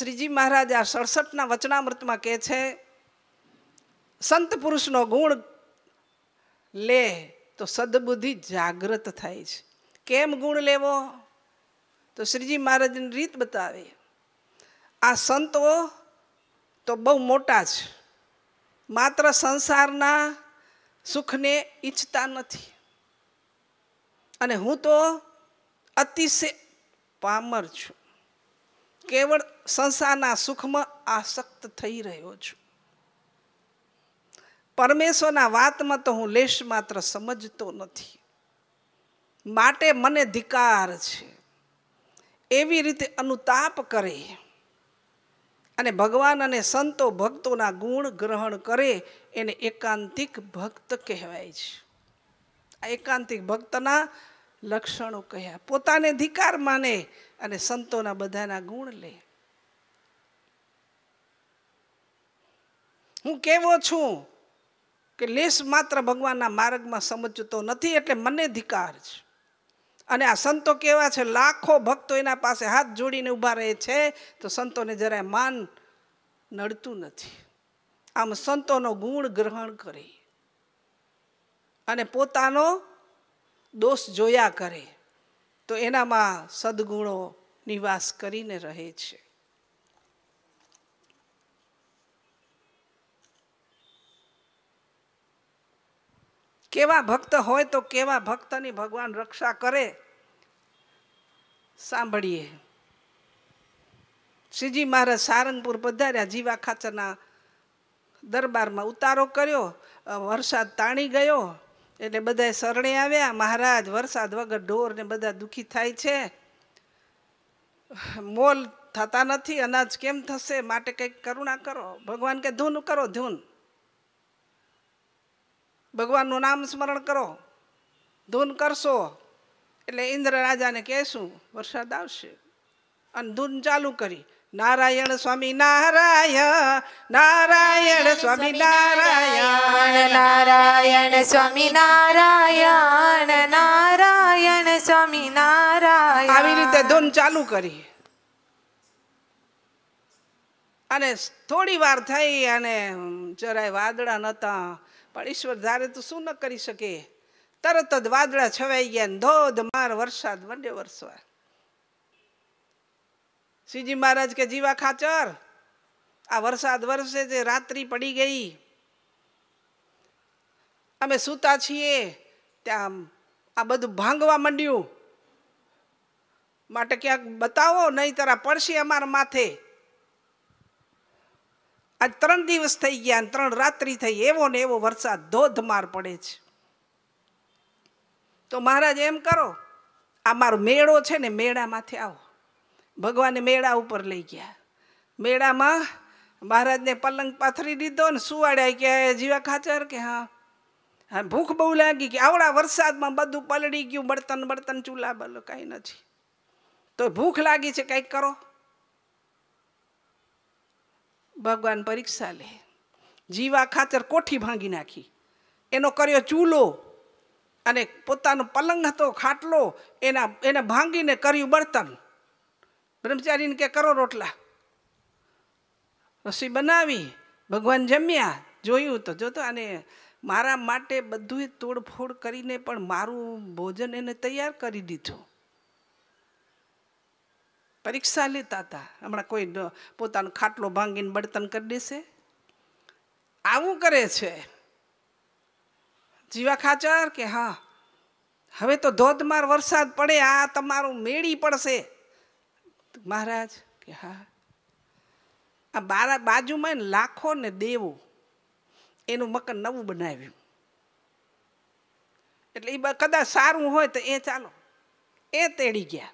શ્રીજી મહારાજ આ સડસઠના વચનામૃતમાં કહે છે સંત પુરુષનો ગુણ લે તો સદબુદ્ધિ જાગૃત થાય છે કેમ ગુણ લેવો તો શ્રીજી મહારાજની રીત બતાવી આ સંતો તો બહુ મોટા છે માત્ર સંસારના સુખને ઈચ્છતા નથી અને હું તો અતિશય પામર છું કેવળ સંસારના સુખમાં આસક્ત થઈ રહ્યો છું પરમેશ્વરના વાતમાં તો હું લેશ માત્ર સમજતો નથી માટે મને ધિકાર છે એવી રીતે અનુતાપ કરે અને ભગવાન અને સંતો ભક્તોના ગુણ ગ્રહણ કરે એને એકાંતિક ભક્ત કહેવાય છે આ એકાંતિક ભક્તના લક્ષણો કહ્યા પોતાને ધિકાર માને અને સંતોના બધાના ગુણ લે હું કેવો છું કે લેશ માત્ર ભગવાનના માર્ગમાં સમજતો નથી એટલે મને ધિકાર છે અને આ સંતો કેવા છે લાખો ભક્તો એના પાસે હાથ જોડીને ઊભા રહે છે તો સંતોને જરાય માન નડતું નથી આમ સંતોનો ગુણ ગ્રહણ કરે અને પોતાનો દોષ જોયા કરે તો એનામાં સદગુણો નિવાસ કરીને રહે છે કેવા ભક્ત હોય તો કેવા ભક્તની ભગવાન રક્ષા કરે સાંભળીએ શ્રીજી મહારાજ સારંગપુર પધાર્યા જીવા ખાચરના દરબારમાં ઉતારો કર્યો વરસાદ તાણી ગયો એટલે બધા શરણે આવ્યા મહારાજ વરસાદ વગર ઢોર ને બધા દુઃખી થાય છે મોલ થતા નથી અનાજ કેમ થશે માટે કંઈક કરુણા કરો ભગવાન કે ધૂન કરો ધૂન ભગવાનનું નામ સ્મરણ કરો ધૂન કરશો એટલે ઇન્દ્ર રાજાને કહેશું વરસાદ આવશે અને ધૂન ચાલુ કરી નારાયણ સ્વામી નારાયણ નારાયણ સ્વામી નારાયણ નારાયણ સ્વામી નારાયણ નારાયણ સ્વામી નારાયણ આવી રીતે ધૂન ચાલુ કરી અને થોડી વાર થઈ અને જરાય વાદળા નહોતા પણ ઈશ્વર ધારે તો શું ન કરી શકે તરત જ વાદળા છવાઈ ગયા ધોધમાર વરસાદ વંડે વરસાદ શ્રીજી મહારાજ કે જીવા ખાચર આ વરસાદ વરસે છે રાત્રિ પડી ગઈ અમે સૂતા છીએ ત્યાં આ બધું ભાંગવા માંડ્યું માટે ક્યાંક બતાવો નહીં તારા પડશે અમારા માથે આજ ત્રણ દિવસ થઈ ગયા ત્રણ રાત્રિ થઈ એવો ને એવો વરસાદ ધોધમાર પડે છે તો મહારાજ એમ કરો આ મારો મેળો છે ને મેળામાંથી આવો ભગવાને મેળા ઉપર લઈ ગયા મેળામાં મહારાજને પલંગ પાથરી દીધો ને સુવાડ્યા કે જીવા ખાચર કે હા હા ભૂખ બહુ લાગી કે આવડા વરસાદમાં બધું પલળી ગયું બળતન બળતન ચૂલા બલો કાંઈ નથી તો ભૂખ લાગી છે કંઈક કરો ભગવાન પરીક્ષા લે જીવા ખાચર કોઠી ભાંગી નાખી એનો કર્યો ચૂલો અને પોતાનો પલંગ હતો ખાટલો એના એને ભાંગીને કર્યું બળતન બ્રહ્મચારીને કે કરો રોટલા રસોઈ બનાવી ભગવાન જમ્યા જોયું તો જોતો અને મારા માટે બધું તોડફોડ કરીને પણ મારું ભોજન એને તૈયાર કરી દીધું પરીક્ષા લેતા હતા હમણાં કોઈ પોતાનો ખાટલો ભાંગીને બળતન કરી દેશે આવું કરે છે જીવા ખાચર કે હા હવે તો ધોધમાર વરસાદ પડે આ તમારું મેળી પડશે મહારાજ કે હા આ બારા બાજુમાં લાખો ને દેવો એનું મકાન નવું બનાવ્યું એટલે એ કદાચ સારું હોય તો એ ચાલો એ તેડી ગયા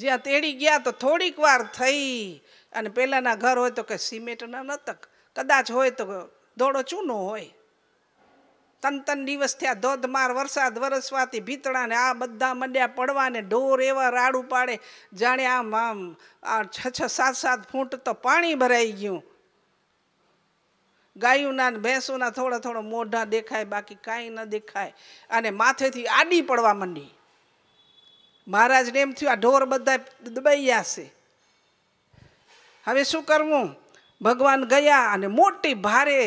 જ્યાં તેડી ગયા તો થોડીક વાર થઈ અને પહેલાંના ઘર હોય તો કે સિમેન્ટના નતક કદાચ હોય તો દોડો ચૂનો હોય તન ત્રણ દિવસ થયા ધોધમાર વરસાદ વરસવાથી ભીતળાને આ બધા મંડ્યા પડવાને ઢોર એવા રાડ પાડે જાણે આમ આમ આ છ છ સાત સાત ફૂટ તો પાણી ભરાઈ ગયું ગાયુંના ભેંસોના થોડા થોડો મોઢા દેખાય બાકી કાંઈ ન દેખાય અને માથેથી આડી પડવા માંડી મહારાજને એમ થયું આ ઢોર બધા દબાઈ ગયા છે હવે શું કરવું ભગવાન ગયા અને મોટી ભારે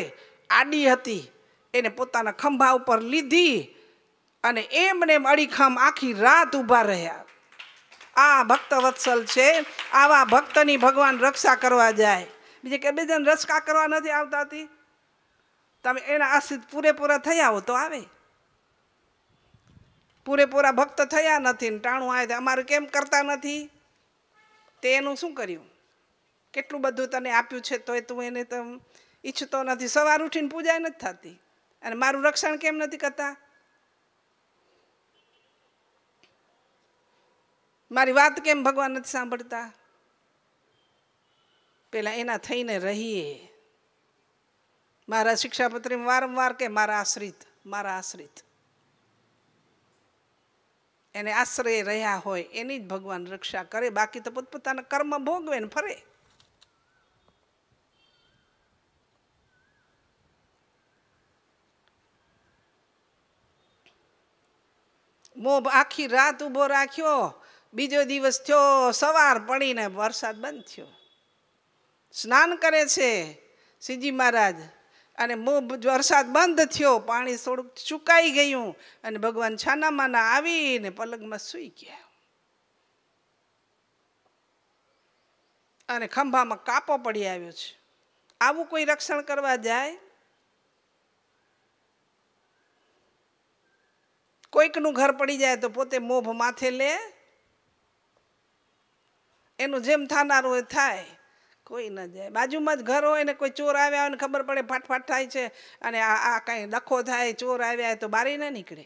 આડી હતી એને પોતાના ખંભા ઉપર લીધી અને એમને અડીખમ આખી રાત ઊભા રહ્યા આ ભક્ત વત્સલ છે આવા ભક્તની ભગવાન રક્ષા કરવા જાય બીજે કે બે જણ રક્ષા કરવા નથી આવતા હતી તમે એના આશ્રિત પૂરેપૂરા થયા હો તો આવે પૂરેપૂરા ભક્ત થયા નથી ને ટાણું આવે અમારું કેમ કરતા નથી તે એનું શું કર્યું કેટલું બધું તને આપ્યું છે તો એ તું એને તો ઈચ્છતો નથી સવાર ઉઠીને પૂજા નથી થતી અને મારું રક્ષણ કેમ નથી કરતા મારી વાત કેમ ભગવાન નથી સાંભળતા પેલા એના થઈને રહીએ મારા શિક્ષાપત્રીમાં વારંવાર કે મારા આશ્રિત મારા આશ્રિત એને આશ્રય રહ્યા હોય એની જ ભગવાન રક્ષા કરે બાકી તો પોતપોતાના કર્મ ભોગવે ને ફરે મોં આખી રાત ઊભો રાખ્યો બીજો દિવસ થયો સવાર પડીને વરસાદ બંધ થયો સ્નાન કરે છે શ્રીજી મહારાજ અને વરસાદ બંધ થયો પાણી થોડુંક ચુકાઈ ગયું અને ભગવાન છાનામાના આવીને પલગમાં સૂઈ ગયા અને ખંભામાં કાપો પડી આવ્યો છે આવું કોઈ રક્ષણ કરવા જાય કોઈકનું ઘર પડી જાય તો પોતે મોભ માથે લે એનું જેમ થનારું હોય થાય કોઈ ન જાય બાજુમાં જ ઘર હોય ને કોઈ ચોર આવ્યા હોય ને ખબર પડે ફાટફાટ થાય છે અને આ આ કાંઈ ડખો થાય ચોર આવ્યા તો બારી ન નીકળે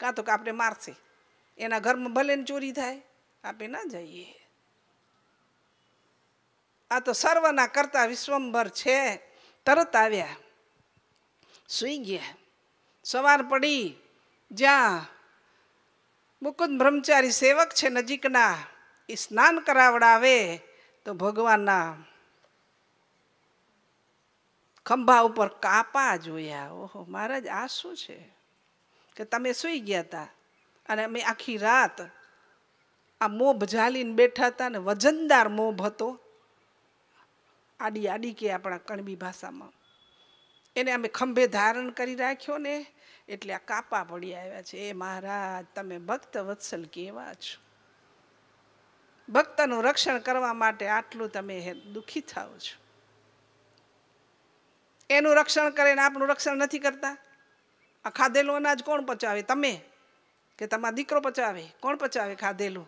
કાં તો કે આપણે મારશે એના ઘરમાં ભલે ને ચોરી થાય આપણે ના જઈએ આ તો સર્વના કરતા વિશ્વંભર છે તરત આવ્યા સૂઈ ગયા સવાર પડી જ્યાં મુકુદ બ્રહ્મચારી સેવક છે નજીકના એ સ્નાન કરાવડાવે તો ભગવાનના ખંભા ઉપર કાપા જોયા ઓહો મહારાજ આ શું છે કે તમે સૂઈ ગયા હતા અને અમે આખી રાત આ મોભ ઝાલીને બેઠા હતા ને વજનદાર મોભ હતો આડી આડી કે આપણા કણબી ભાષામાં એને અમે ખંભે ધારણ કરી રાખ્યો ને એટલે આ કાપા પડી આવ્યા છે એ મહારાજ તમે ભક્ત વત્સલ કેવા છો ભક્તનું રક્ષણ કરવા માટે આટલું તમે દુઃખી થાઓ છો એનું રક્ષણ કરે ને આપણું રક્ષણ નથી કરતા આ ખાધેલું અનાજ કોણ પચાવે તમે કે તમારો દીકરો પચાવે કોણ પચાવે ખાધેલું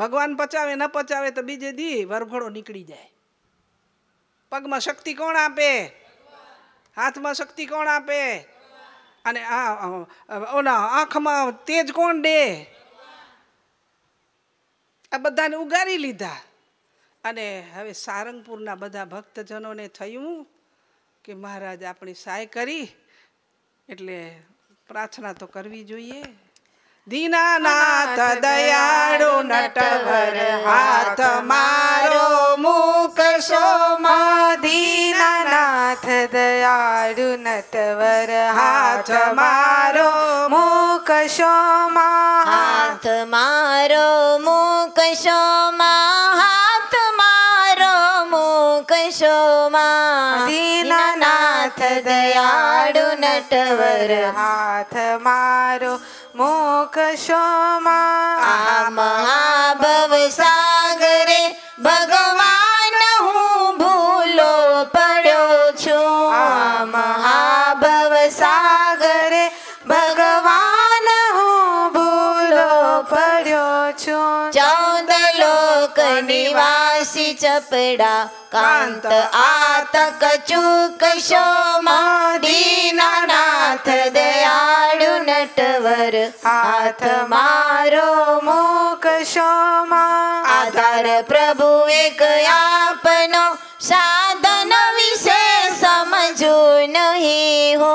ભગવાન પચાવે ન પચાવે તો બીજે દી વરઘોડો નીકળી જાય પગમાં શક્તિ કોણ આપે હાથમાં શક્તિ કોણ આપે અને આ ઓલા આંખમાં તેજ કોણ દે આ બધાને ઉગારી લીધા અને હવે સારંગપુરના બધા ભક્તજનોને થયું કે મહારાજ આપણી સહાય કરી એટલે પ્રાર્થના તો કરવી જોઈએ દીનાનાથ દયાળુ નટવર હાથ મારો મુકશો માધી હાથ દયાળુ નટવર હાથ મારો મૂકશો માં હાથ મારો મૂકશો માં હાથ મારો મૂકશો માં દીનાનાથ દયાળુ નટવર હાથ મારો મૂકશો માં આ મહાભવ સા સપડા કાંત આતક ચૂકશો દીનાનાથ દયાળુ નટવર હાથ મારો મોકશો આધાર પ્રભુ એક આપનો સાધન વિશે સમજો નહીં હો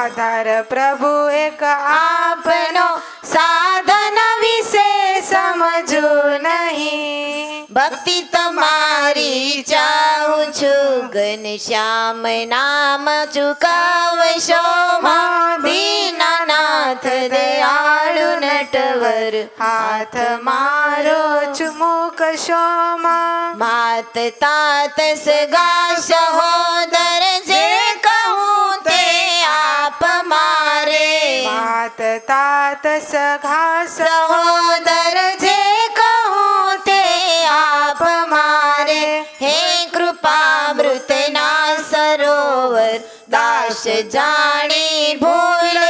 આધાર પ્રભુ એક આપનો સાધન વિશે સમજો નહીં ભક્તિ તમારી ચાહું છું ઘનશ્યામ નામ ચુકાવશો દીનાનાથ દયાળુ નટવર હાથ મારો ચુમો કશો માત તાત સગા સહોદર જે કહું તે આપ મારે માત તાત સગા સહોદર જે જાણે ભૂલ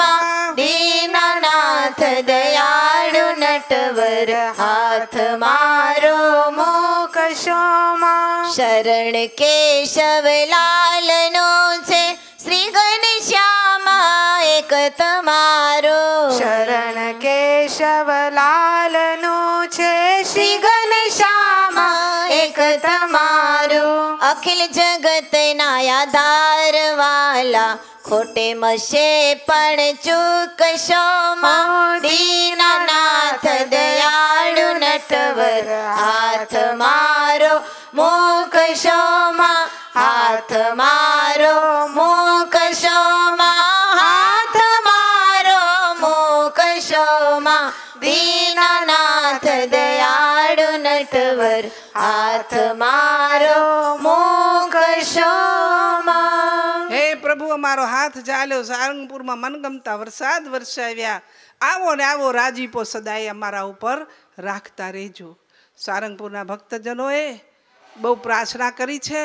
માં દીનાનાથ દયાળુ નટવર હાથ મારો મોક શોમાં શરણ કેશવ લાલનો છે શ્રી ઘનશ્યામા એક તમારો શરણ કેશવ લાલનો છે શ્રી ઘનશ્યામા એક તમારો અખિલ જગત ના વાલા ખોટે મશે પણ ચૂકશો દીના નાથ દયાળુ નટવર હાથ મારો મોકશો હાથ મારો મોકશો હાથ મારો મોકશો દીના નાથ દયાળુ નટવર હાથ મારો તો મારો હાથ ચાલ્યો સારંગપુરમાં મનગમતા વરસાદ વરસાવ્યા આવો ને આવો રાજીપો સદાય અમારા ઉપર રાખતા રહેજો સારંગપુરના ભક્તજનોએ બહુ પ્રાર્થના કરી છે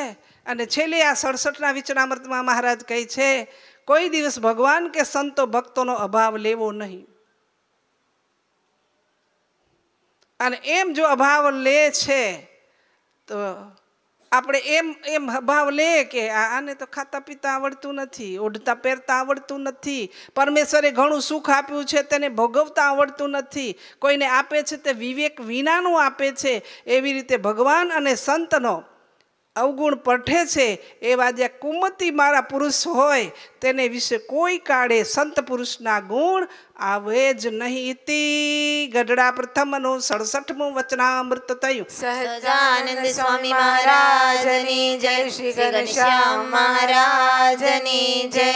અને છેલ્લે આ સડસઠના વિચનામૃતમાં મહારાજ કહે છે કોઈ દિવસ ભગવાન કે સંતો ભક્તોનો અભાવ લેવો નહીં અને એમ જો અભાવ લે છે તો આપણે એમ એમ ભાવ લે કે આને તો ખાતા પીતા આવડતું નથી ઓઢતા પહેરતા આવડતું નથી પરમેશ્વરે ઘણું સુખ આપ્યું છે તેને ભોગવતા આવડતું નથી કોઈને આપે છે તે વિવેક વિનાનું આપે છે એવી રીતે ભગવાન અને સંતનો અવગુણ પઠે છે એવા જે કુમતી મારા પુરુષ હોય તેને વિશે કોઈ કાળે સંત પુરુષના ગુણ આવે જ નહીં ઇતિ ગઢડા પ્રથમનું સડસઠમું વચનામૃત થયું સહજાનંદ સ્વામી મહારાજની જય શ્રી ઘનશ્યામ મહારાજની જય